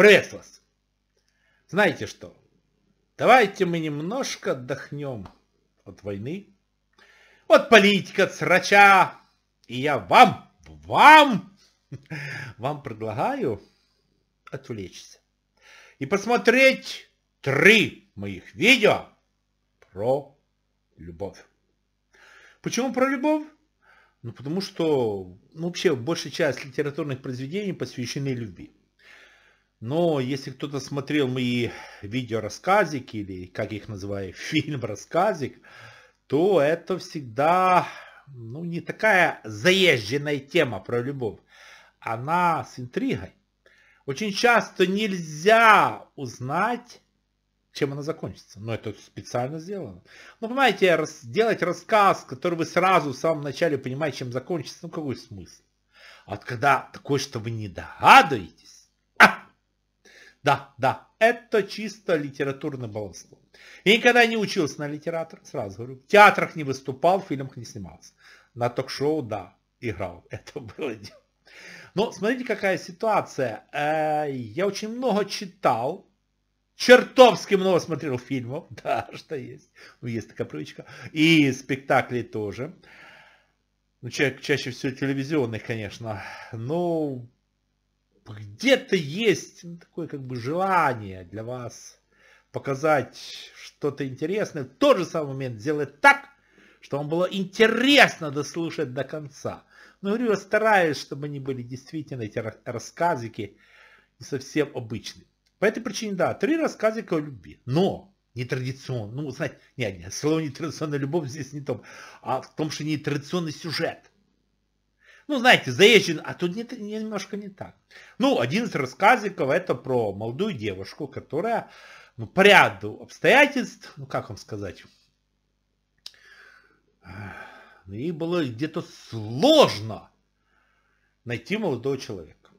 Привет вас! Знаете что? Давайте мы немножко отдохнем от войны, от политика, от срача. И я вам, вам, вам предлагаю отвлечься и посмотреть три моих видео про любовь. Почему про любовь? Ну, потому что ну, вообще большая часть литературных произведений посвящены любви. Но если кто-то смотрел мои видеорассказики или, как их называю, фильм-рассказик, то это всегда ну, не такая заезженная тема про любовь. Она с интригой. Очень часто нельзя узнать, чем она закончится. Но это специально сделано. Ну, понимаете, сделать рассказ, который вы сразу в самом начале понимаете, чем закончится, ну какой смысл? А вот когда такое, что вы не догадываетесь, да, да, это чисто литературное балансов. Я никогда не учился на литератор, сразу говорю. В театрах не выступал, в фильмах не снимался. На ток-шоу, да, играл. Это было дело. Но смотрите, какая ситуация. Э, я очень много читал, чертовски много смотрел фильмов, да, что есть. Ну, есть такая привычка. И спектаклей тоже. Ну, человек чаще всего телевизионных, конечно. Ну, где-то есть ну, такое как бы желание для вас показать что-то интересное, в тот же самый момент сделать так, что вам было интересно дослушать до конца. Ну говорю, я стараюсь, чтобы они были действительно эти рассказики не совсем обычные. По этой причине, да, три рассказика о любви. Но нетрадиционно, ну, знаете, нет, нет, слово нетрадиционная любовь здесь не то, а в том, что нетрадиционный сюжет ну, знаете, заезжен, а тут не, немножко не так. Ну, один из рассказиков это про молодую девушку, которая ну, по ряду обстоятельств, ну, как вам сказать, ей было где-то сложно найти молодого человека.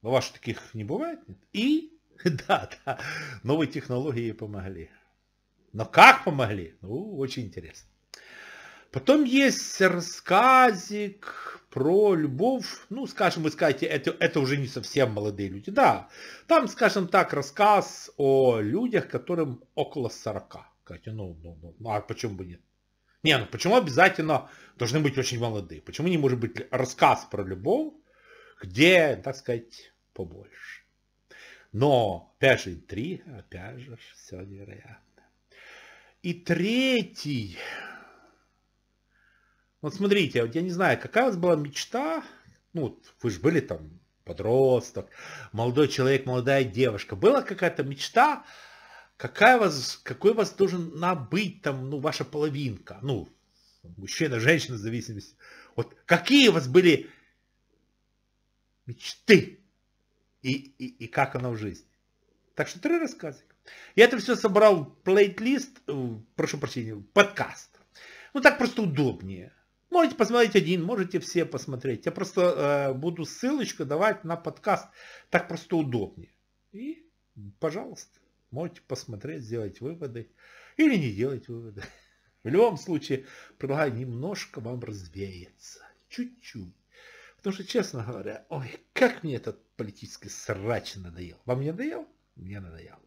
У вас таких не бывает? Нет? И, да, да, новые технологии ей помогли. Но как помогли? Ну, очень интересно. Потом есть рассказик про любовь, ну, скажем, вы скажете, это, это уже не совсем молодые люди. Да, там, скажем так, рассказ о людях, которым около 40. Катя, ну, ну, ну, ну а почему бы нет? Не, ну почему обязательно должны быть очень молодые? Почему не может быть рассказ про любовь, где, так сказать, побольше? Но, опять же, интрига, опять же, все невероятно. И третий вот смотрите, вот я не знаю, какая у вас была мечта, ну, вы же были там подросток, молодой человек, молодая девушка, была какая-то мечта, какая у вас, какой у вас должна быть там, ну, ваша половинка, ну, мужчина, женщина, в зависимости. Вот какие у вас были мечты и, и, и как она в жизни. Так что три рассказика. Я это все собрал в плейтлист, э, прошу прощения, в подкаст. Ну так просто удобнее. Можете посмотреть один, можете все посмотреть. Я просто э, буду ссылочку давать на подкаст. Так просто удобнее. И, пожалуйста, можете посмотреть, сделать выводы. Или не делать выводы. В любом случае, предлагаю немножко вам развеяться. Чуть-чуть. Потому что, честно говоря, ой, как мне этот политический срач надоел. Вам не надоел? Мне надоел.